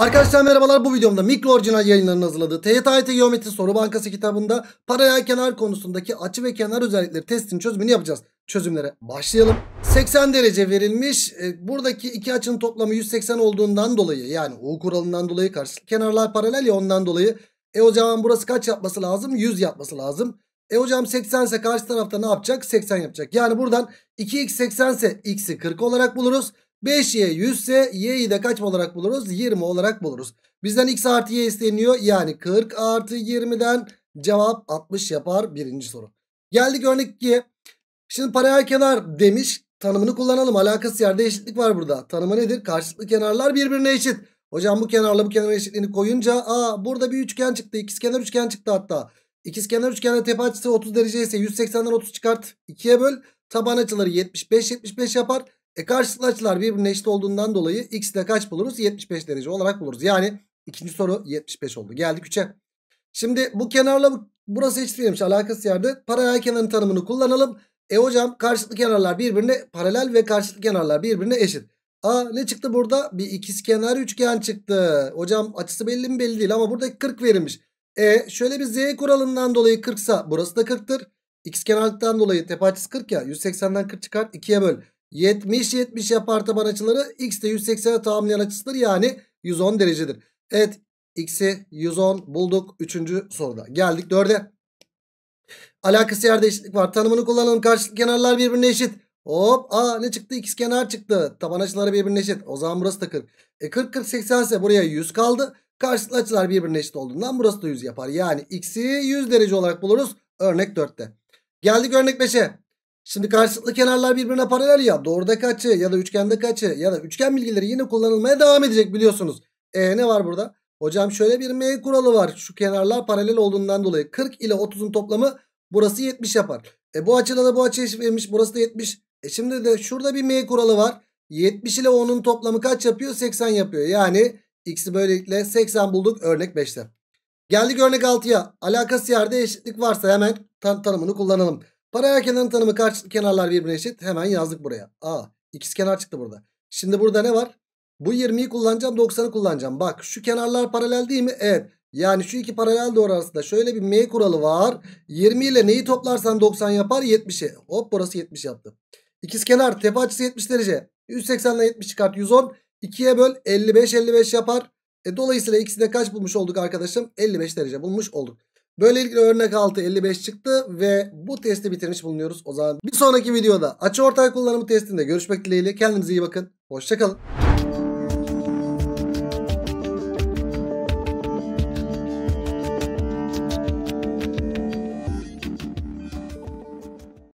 Arkadaşlar merhabalar bu videomda mikro orijinal yayınlarının hazırladığı TYT Geometri Soru Bankası kitabında paralel kenar konusundaki açı ve kenar özellikleri testinin çözümünü yapacağız. Çözümlere başlayalım. 80 derece verilmiş. E, buradaki iki açının toplamı 180 olduğundan dolayı yani U kuralından dolayı karşı kenarlar paralel ya ondan dolayı. E hocam burası kaç yapması lazım? 100 yapması lazım. E hocam 80 ise karşı tarafta ne yapacak? 80 yapacak. Yani buradan 2x 80 ise x'i 40 olarak buluruz. 5y 100 ise y'yi de kaç olarak buluruz? 20 olarak buluruz. Bizden x artı y isteniyor. Yani 40 artı 20'den cevap 60 yapar birinci soru. Geldik örnek 2'ye. Şimdi paralel kenar demiş. Tanımını kullanalım. Alakası yerde eşitlik var burada. Tanımı nedir? Karşılıklı kenarlar birbirine eşit. Hocam bu kenarla bu kenar eşitliğini koyunca aa burada bir üçgen çıktı. İkizkenar üçgen çıktı hatta. İkizkenar üçgende tepe açısı 30 derece ise 180'den 30 çıkart. 2'ye böl. Taban açıları 75 75 yapar. E karşılaştılar birbirine eşit olduğundan dolayı x ile kaç buluruz? 75 derece olarak buluruz. Yani ikinci soru 75 oldu. Geldik 3'e. Şimdi bu kenarla burası hiç değilmiş alakası yerde. Paralel kenarın tanımını kullanalım. E hocam karşılıklı kenarlar birbirine paralel ve karşılıklı kenarlar birbirine eşit. Aa ne çıktı burada? Bir ikiz kenar üçgen çıktı. Hocam açısı belli mi belli değil ama burada 40 verilmiş. E şöyle bir z kuralından dolayı 40 sa burası da 40'tır. X kenarlıktan dolayı tepe açısı 40 ya 180'den 40 çıkar 2'ye böl. 70-70 yapar taban açıları. X de 180'e tamamlayan açısıdır. Yani 110 derecedir. Evet. X'i 110 bulduk. Üçüncü soruda. Geldik 4'e. Alakası yerde eşitlik var. Tanımını kullanalım. Karşılık kenarlar birbirine eşit. Hop. Aa ne çıktı? X kenar çıktı. Taban açıları birbirine eşit. O zaman burası da 40. E 40 40 80 ise buraya 100 kaldı. Karşılıklı açılar birbirine eşit olduğundan burası da 100 yapar. Yani x'i 100 derece olarak buluruz. Örnek 4'te. Geldik örnek 5'e. Şimdi karşılıklı kenarlar birbirine paralel ya. Doğrudaki açı e ya da üçgende açı e ya da üçgen bilgileri yine kullanılmaya devam edecek biliyorsunuz. E ne var burada? Hocam şöyle bir M kuralı var. Şu kenarlar paralel olduğundan dolayı 40 ile 30'un toplamı burası 70 yapar. E bu açıda da bu açı eşit verilmiş. Burası da 70. E şimdi de şurada bir M kuralı var. 70 ile 10'un toplamı kaç yapıyor? 80 yapıyor. Yani x'i böylelikle 80 bulduk örnek 5'te. Geldik örnek 6'ya. Alakası yerde eşitlik varsa hemen tan tanımını kullanalım. Paralel kenarın tanımı kaç kenarlar birbirine eşit? Hemen yazdık buraya. A. ikiz kenar çıktı burada. Şimdi burada ne var? Bu 20'yi kullanacağım 90'ı kullanacağım. Bak şu kenarlar paralel değil mi? Evet. Yani şu iki paralel doğru arasında şöyle bir M kuralı var. 20 ile neyi toplarsan 90 yapar 70'i. Hop burası 70 yaptı. İkiz kenar tepe açısı 70 derece. 180 ile 70 çıkart 110. 2'ye böl 55 55 yapar. E, dolayısıyla ikisi de kaç bulmuş olduk arkadaşım? 55 derece bulmuş olduk. Böylelikle örnek 6 55 çıktı ve bu testi bitirmiş bulunuyoruz. O zaman bir sonraki videoda açı ortay kullanımı testinde görüşmek dileğiyle. Kendinize iyi bakın. Hoşçakalın.